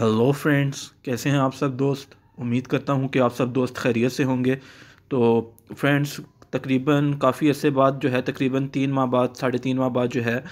hello friends कैसे हैं आप सब दोस्त उम्मीद करता हूं कि आप सब दोस्त खैरियत से होंगे तो फ्रेंड्स तकरीबन काफ़ी अरसे बाद जो है तकरीबन तीन माह बाद साढ़े तीन माह बाद जो है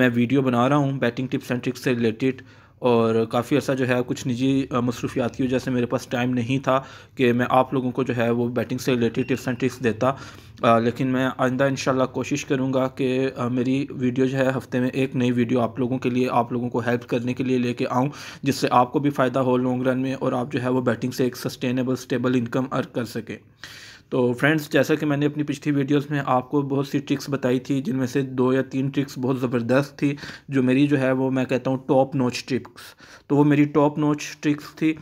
मैं वीडियो बना रहा हूं बैटिंग टिप्स एंड ट्रिक्स से रिलेटेड और काफ़ी अर्सा जो है कुछ निजी मसरूफियात की वजह से मेरे पास टाइम नहीं था कि मैं आप लोगों को जो है वो बैटिंग से रिलेटेड टिप्स एंड ट्रिक्स देता आ, लेकिन मैं आइंदा इन कोशिश करूँगा कि मेरी वीडियो जो है हफ्ते में एक नई वीडियो आप लोगों के लिए आप लोगों को हेल्प करने के लिए लेके आऊँ जिससे आपको भी फ़ायदा हो लॉन्ग रन में और आप जो है वो बैटिंग से एक सस्टेनेबल स्टेबल इनकम अर्न कर सकें तो फ्रेंड्स जैसा कि मैंने अपनी पिछली वीडियोस में आपको बहुत सी ट्रिक्स बताई थी जिनमें से दो या तीन ट्रिक्स बहुत ज़बरदस्त थी जो मेरी जो है वो मैं कहता हूँ टॉप नोच ट्रिक्स तो वो मेरी टॉप नोच ट्रिक्स थी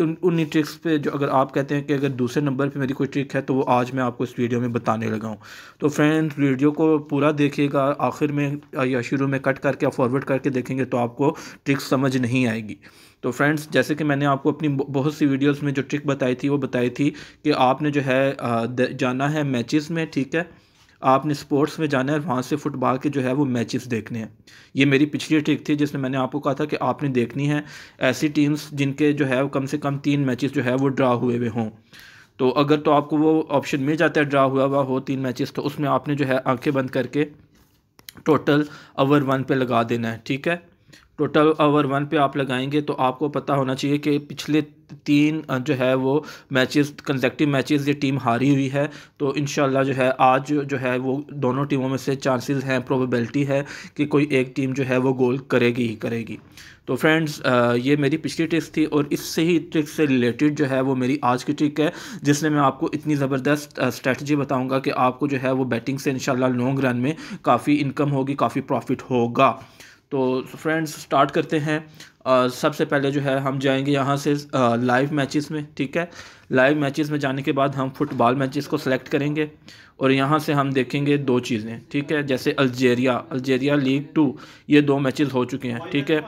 उन उन्हीं ट्रिक्स पे जो अगर आप कहते हैं कि अगर दूसरे नंबर पे मेरी कोई ट्रिक है तो वो आज मैं आपको इस वीडियो में बताने लगा हूँ तो फ्रेंड्स वीडियो को पूरा देखिएगा आखिर में या शुरू में कट करके या फॉरवर्ड करके देखेंगे तो आपको ट्रिक्स समझ नहीं आएगी तो फ्रेंड्स जैसे कि मैंने आपको अपनी बहुत सी वीडियोज़ में जो ट्रिक बताई थी वो बताई थी कि आपने जो है जाना है मैचेस में ठीक है आपने स्पोर्ट्स में जाना है वहाँ से फुटबॉल के जो है वो मैचेस देखने हैं ये मेरी पिछली ट्रिक थी जिसमें मैंने आपको कहा था कि आपने देखनी है ऐसी टीम्स जिनके जो है कम से कम तीन मैचेस जो है वो ड्रा हुए हुए हों तो अगर तो आपको वो ऑप्शन मिल जाता है ड्रा हुआ हुआ हो तीन मैचेस तो उसमें आपने जो है आंखें बंद करके टोटल ओवर वन पे लगा देना है ठीक है टोटल ओवर वन पे आप लगाएंगे तो आपको पता होना चाहिए कि पिछले तीन जो है वो मैचेस कंजेक्टिव मैचेस ये टीम हारी हुई है तो इन जो है आज जो है वो दोनों टीमों में से चांसेस हैं प्रोबेबिलिटी है कि कोई एक टीम जो है वो गोल करेगी ही करेगी तो फ्रेंड्स ये मेरी पिछली ट्रिक्स थी और इससे ही ट्रिक से रिलेटेड जो है वो मेरी आज की ट्रिक है जिसमें मैं आपको इतनी ज़बरदस्त स्ट्रैटी बताऊँगा कि आपको जो है वो बैटिंग से इन लॉन्ग रन में काफ़ी इनकम होगी काफ़ी प्रॉफिट होगा तो फ्रेंड्स स्टार्ट करते हैं सबसे पहले जो है हम जाएंगे यहाँ से लाइव मैचेस में ठीक है लाइव मैचेस में जाने के बाद हम फुटबॉल मैचेस को सेलेक्ट करेंगे और यहाँ से हम देखेंगे दो चीज़ें ठीक है जैसे अल्जेरिया अल्जेरिया लीग टू ये दो मैचेस हो चुके हैं ठीक है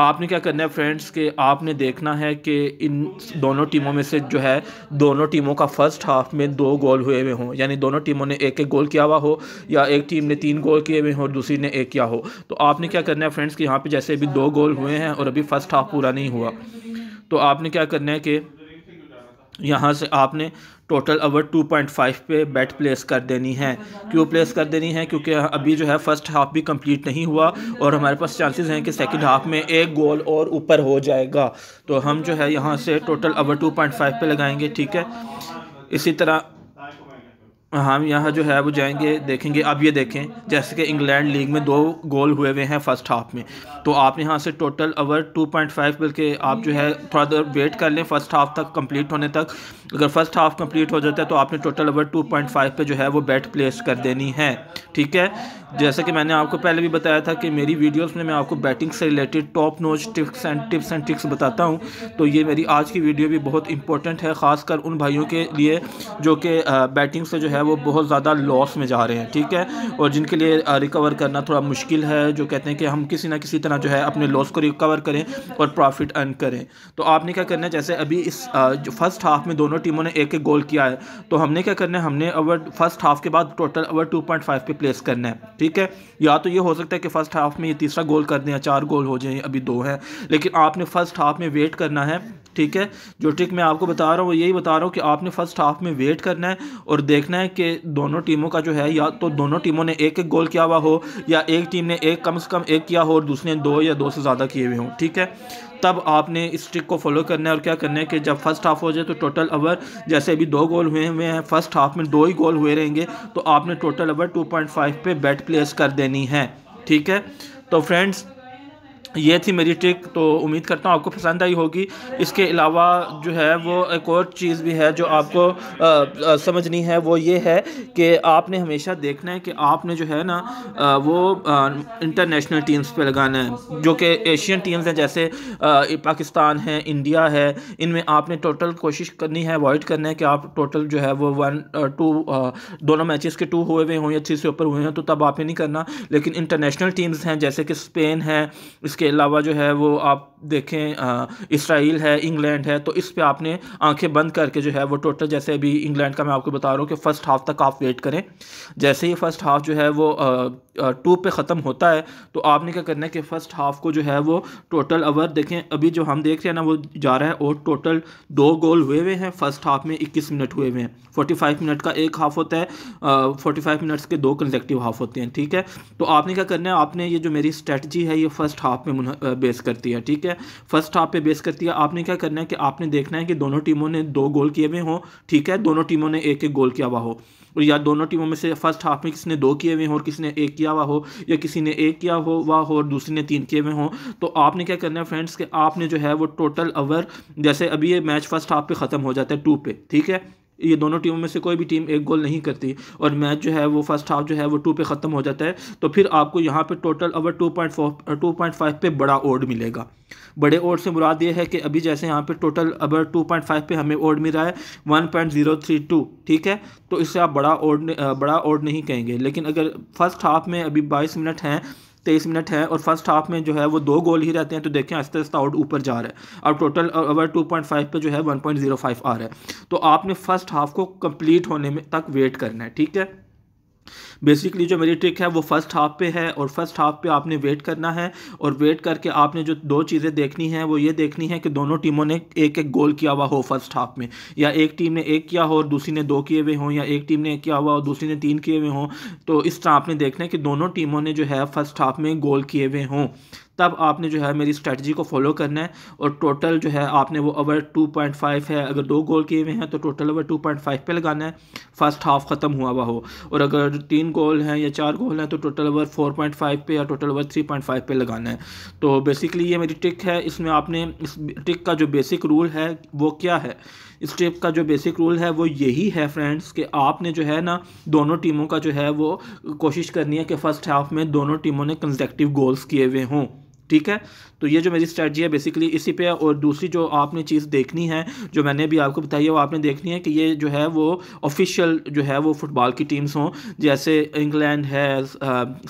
आपने क्या करना है फ्रेंड्स कि आपने देखना है कि इन दोनों टीमों में से जो है दोनों टीमों का फर्स्ट हाफ में दो गोल हुए हुए हों यानी दोनों टीमों ने एक एक गोल किया हुआ हो या एक टीम ने तीन गोल किए हुए हों और दूसरी ने एक किया हो तो आपने क्या करना है फ्रेंड्स कि यहाँ पर जैसे अभी दो गोल हुए हैं और अभी फ़र्स्ट हाफ पूरा नहीं हुआ तो आपने क्या करना है कि यहाँ से आपने टोटल ओवर 2.5 पे बैट प्लेस कर देनी है क्यों प्लेस कर देनी है क्योंकि अभी जो है फर्स्ट हाफ भी कंप्लीट नहीं हुआ और हमारे पास चांसेस हैं कि सेकंड हाफ में एक गोल और ऊपर हो जाएगा तो हम जो है यहाँ से टोटल ओवर 2.5 पे लगाएंगे ठीक है इसी तरह हम हाँ, यहाँ जो है वो जाएंगे देखेंगे अब ये देखें जैसे कि इंग्लैंड लीग में दो गोल हुए हुए हैं फर्स्ट हाफ में तो आप यहाँ से टोटल ओवर 2.5 बल्कि आप जो है थोड़ा देर वेट कर लें फर्स्ट हाफ तक कंप्लीट होने तक अगर फर्स्ट हाफ कंप्लीट हो जाता है तो आपने टोटल ओवर 2.5 पे जो है वो बैट प्लेस कर देनी है ठीक है जैसे कि मैंने आपको पहले भी बताया था कि मेरी वीडियोस में मैं आपको बैटिंग से related top notch tips and tips and tricks बताता हूँ तो ये मेरी आज की वीडियो भी बहुत इंपॉर्टेंट है ख़ासकर उन भाइयों के लिए जो कि बैटिंग से जो है है वो बहुत ज़्यादा लॉस में जा रहे हैं ठीक है और जिनके लिए रिकवर करना थोड़ा मुश्किल है जो कहते हैं कि हम किसी ना किसी तरह जो है अपने लॉस को रिकवर करें और प्रॉफिट अर्न करें तो आपने क्या करना है जैसे अभी इस जो फर्स्ट हाफ में दोनों टीमों ने एक एक गोल किया है तो हमने क्या करना है हमने अवर फर्स्ट हाफ के बाद total over two point five पे प्लेस करना है ठीक है या तो ये हो सकता है कि फर्स्ट हाफ में ये तीसरा गोल कर दें या चार गोल हो जाए अभी दो हैं लेकिन आपने फर्स्ट हाफ में वेट करना है ठीक है जो ट्रिक मैं आपको बता रहा हूँ वो यही बता रहा हूँ कि आपने फर्स्ट हाफ में वेट करना है और देखना है कि दोनों टीमों का जो है या तो दोनों टीमों ने एक एक गोल किया हुआ हो या एक टीम ने एक कम से कम एक किया हो और दूसरे ने दो या दो से ज़्यादा किए हुए हों ठीक है तब आपने इस ट्रिक को फॉलो करना है और क्या करना है कि जब फर्स्ट हाफ हो जाए तो टोटल ओवर जैसे अभी दो गोल हुए हुए हैं फर्स्ट हाफ में दो ही गोल हुए रहेंगे तो आपने टोटल ओवर फाइव पर बैट प्लेस कर देनी है ठीक है तो फ्रेंड्स ये थी मेरी ट्रिक तो उम्मीद करता हूँ आपको पसंद आई होगी इसके अलावा जो है वो एक और चीज़ भी है जो आपको आ, आ, समझनी है वो ये है कि आपने हमेशा देखना है कि आपने जो है ना वो आ, इंटरनेशनल टीम्स पे लगाना है जो कि एशियन टीम्स हैं जैसे आ, पाकिस्तान है इंडिया है इनमें आपने टोटल कोशिश करनी है अवॉइड करना है कि आप टोटल जो है वो वन टू दोनों मैच के टू हुए हुए हों या थ्री से ऊपर हुए हों तो तब आपने नहीं करना लेकिन इंटरनेशनल टीम्स हैं जैसे कि स्पेन है इसके इसके अलावा जो है वो आप देखें इसराइल है इंग्लैंड है तो इस पर आपने आंखें बंद करके जो है वो टोटल जैसे अभी इंग्लैंड का मैं आपको बता रहा हूँ कि फ़र्स्ट हाफ़ तक आप वेट करें जैसे ही फ़र्स्ट हाफ़ जो है वो टू पे ख़त्म होता है तो आपने क्या करना है कि फ़र्स्ट हाफ़ को जो है वो टोटल अवर देखें अभी जो हम देख रहे हैं ना वो जा रहा है और टोटल दो गोल हुए हुए हैं फ़र्स्ट हाफ़ में इक्कीस मिनट हुए हुए हैं फोर्टी फाइव मिनट का एक हाफ़ होता है फोर्टी फाइव मिनट्स के दो कन्जेक्टिव हाफ़ होते हैं ठीक है तो आपने क्या करना है आपने ये जो मेरी स्ट्रेटजी है ये फ़र्स्ट हाफ़ में पे बेस करती है ठीक है फर्स्ट हाफ पे बेस करती है आपने क्या करना है कि आपने देखना है कि दोनों टीमों ने दो गोल किए हुए हों ठीक है दोनों टीमों ने एक एक गोल किया हुआ हो और या दोनों टीमों में से फर्स्ट हाफ में किसने दो किए हुए हों और किसी ने एक किया हुआ हो या किसी ने एक किया हो हुआ हो और दूसरी ने तीन किए हुए हों तो आपने क्या करना है फ्रेंड्स कि आपने जो है वो टोटल अवर जैसे अभी ये मैच फर्स्ट हाफ पे ख़त्म हो जाता है टू पे ठीक है ये दोनों टीमों में से कोई भी टीम एक गोल नहीं करती और मैच जो है वो फर्स्ट हाफ जो है वो टू पे ख़त्म हो जाता है तो फिर आपको यहाँ पे total over two point four two point five पे बड़ा ओड मिलेगा बड़े ओड से मुराद ये है कि अभी जैसे यहाँ पे टोटल अबर 2.5 पे हमें ओड मिला है 1.032 ठीक है तो इससे आप बड़ा ओड बड़ा ओड नहीं कहेंगे लेकिन अगर फर्स्ट हाफ में अभी बाईस मिनट हैं तेईस मिनट है और फर्स्ट हाफ में जो है वो दो गोल ही रहते हैं तो देखें आस्ते आस्ते आउट ऊपर जा रहा है और total over two point five पर जो है वन पॉइंट जीरो फाइव आ रहा है तो आपने फर्स्ट हाफ को कंप्लीट होने में तक वेट करना है ठीक है बेसिकली जो मेरी ट्रिक है वो फर्स्ट हाफ पे है और फर्स्ट हाफ पे आपने वेट करना है और वेट करके आपने जो दो चीज़ें देखनी है वो ये देखनी है कि दोनों टीमों ने एक एक गोल किया हुआ हो फर्स्ट हाफ में या एक टीम ने एक किया हो और दूसरी ने दो किए हुए हों या एक टीम ने एक किया हुआ और दूसरी ने तीन किए हुए हों तो इस तरह आपने देखना है कि दोनों टीमों ने जो है फर्स्ट हाफ में गोल किए हुए हों तब आपने जो है मेरी स्ट्रेटजी को फॉलो करना है और टोटल जो है आपने वो ओवर टू पॉइंट फाइव है अगर दो गोल किए हुए हैं तो total over two point five पे लगाना है फर्स्ट हाफ ख़त्म हुआ हुआ हो और अगर तीन गोल हैं या चार गोल हैं तो total over four point five पे या total over three point five पे लगाना है तो बेसिकली ये मेरी ट्रिक है इसमें आपने इस ट्रिक का जो बेसिक रूल है वो क्या है इस ट्रिक का जो बेसिक रूल है वो यही है फ्रेंड्स कि आपने जो है ना दोनों टीमों का जो है वो कोशिश करनी है कि फ़र्स्ट हाफ में दोनों टीमों ने कंजेक्टिव गोल्स किए हुए हों ठीक है तो ये जो मेरी स्ट्रेटजी है बेसिकली इसी पे और दूसरी जो आपने चीज़ देखनी है जो मैंने भी आपको बताई है वो आपने देखनी है कि ये जो है वो ऑफिशियल जो है वो फुटबॉल की टीम्स हों जैसे इंग्लैंड है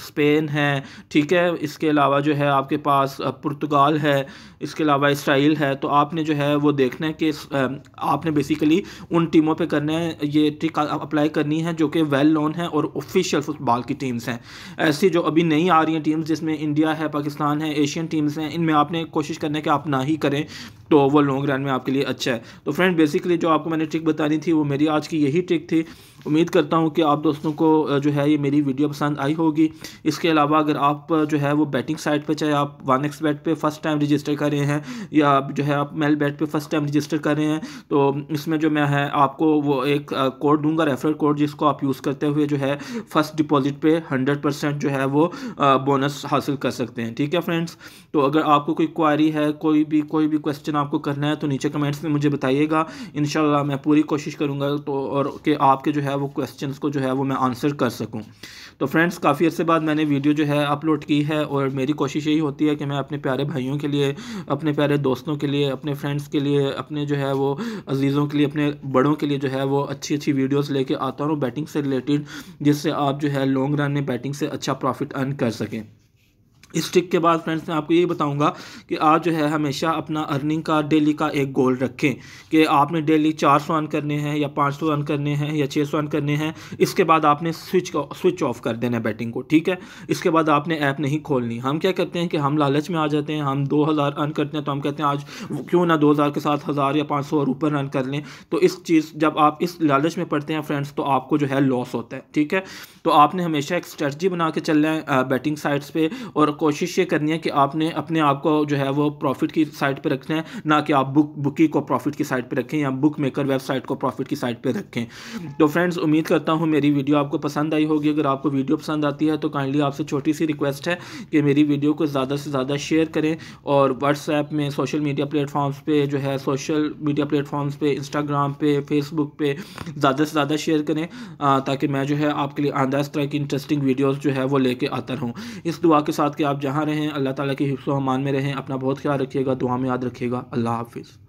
स्पेन है ठीक है इसके अलावा जो है आपके पास पुर्तगाल है इसके अलावा इसराइल है तो आपने जो है वो देखना है कि आपने बेसिकली उन टीमों पर करना है ये ट्रिक अप्लाई करनी है जो कि वेल नोन है और ऑफिशियल फुटबॉल की टीम्स हैं ऐसी जो अभी नई आ रही हैं टीम्स जिसमें इंडिया है पाकिस्तान है एशिया एशियन टीम्स हैं इनमें आपने कोशिश करना है कि आप ना ही करें तो ओवर लॉन्ग रन में आपके लिए अच्छा है तो फ्रेंड बेसिकली जो आपको मैंने ट्रिक बतानी थी वो मेरी आज की यही ट्रिक थी उम्मीद करता हूँ कि आप दोस्तों को जो है ये मेरी वीडियो पसंद आई होगी इसके अलावा अगर आप जो है वो बैटिंग साइड पर चाहे आप वन एक्स बैट पर फर्स्ट टाइम रजिस्टर कर रहे हैं या आप जो है आप मेल बैट पर फर्स्ट टाइम रजिस्टर कर रहे हैं तो इसमें जो मैं है आपको वो एक कोड दूंगा रेफरल कोड जिसको आप यूज़ करते हुए जो है फर्स्ट डिपॉजिट पे हंड्रेड परसेंट जो है वो बोनस हासिल कर सकते हैं ठीक है फ्रेंड्स तो अगर आपको कोई क्वारी है कोई भी कोई भी क्वेश्चन आपको करना है तो नीचे कमेंट्स में मुझे बताइएगा इन मैं पूरी कोशिश करूँगा तो और कि आपके जो है वो क्वेश्चन को जो है वो मैं आंसर कर सकूँ तो फ्रेंड्स काफ़ी अर्से बाद मैंने वीडियो जो है अपलोड की है और मेरी कोशिश यही होती है कि मैं अपने प्यारे भाइयों के लिए अपने प्यारे दोस्तों के लिए अपने फ्रेंड्स के लिए अपने जो है वो अजीज़ों के लिए अपने बड़ों के लिए जो है वो अच्छी अच्छी वीडियोस लेके आता हूँ बैटिंग से रिलेटेड जिससे आप जो है लॉन्ग रन में बैटिंग से अच्छा प्रॉफिट अर्न कर सकें इस ट्रिक के बाद फ्रेंड्स मैं आपको ये बताऊंगा कि आप जो है हमेशा अपना अर्निंग का डेली का एक गोल रखें कि आपने डेली चार सौ अर्न करने हैं या पाँच सौ अर्न करने हैं या छः सौ अर्न करने हैं इसके बाद आपने स्विच स्विच ऑफ कर देना है बैटिंग को ठीक है इसके बाद आपने ऐप नहीं खोलनी हम क्या करते हैं कि हम लालच में आ जाते हैं हम दो हज़ार अर्न करते हैं तो हम कहते हैं आज क्यों ना दो हज़ार के साथ हज़ार या पाँच सौ और ऊपर अर्न कर लें तो इस चीज़ जब आप इस लालच में पढ़ते हैं फ्रेंड्स तो आपको जो है लॉस होता है ठीक है तो आपने हमेशा एक स्ट्रेटजी बना के चलना है बैटिंग साइड्स पर और कोशिश ये करनी है कि आपने अपने आप को जो है वो प्रॉफिट की साइड पे रखना है ना कि आप बुक बुकी को प्रॉफिट की साइड पे रखें या बुक मेकर वेबसाइट को प्रॉफिट की साइड पे रखें तो फ्रेंड्स उम्मीद करता हूँ मेरी वीडियो आपको पसंद आई होगी अगर आपको वीडियो पसंद आती है तो काइंडली आपसे छोटी सी रिक्वेस्ट है कि मेरी वीडियो को ज़्यादा से ज़्यादा शेयर करें और व्हाट्सएप में सोशल मीडिया प्लेटफॉर्म्स पर जो है सोशल मीडिया प्लेटफॉर्म्स पर इंस्टाग्राम पे फेसबुक पर ज़्यादा से ज़्यादा शेयर करें ताकि मैं जो है आपके लिए आंदाज तरह की इंटरेस्टिंग वीडियोज़ जो है वो लेके आता रहूँ इस दुआ के साथ कि आप जहाँ रहें अल्लाह ताला के हिफ्स मान में रहें अपना बहुत ख्याल रखिएगा दुआ में याद रखिएगा अल्लाह हाफिज़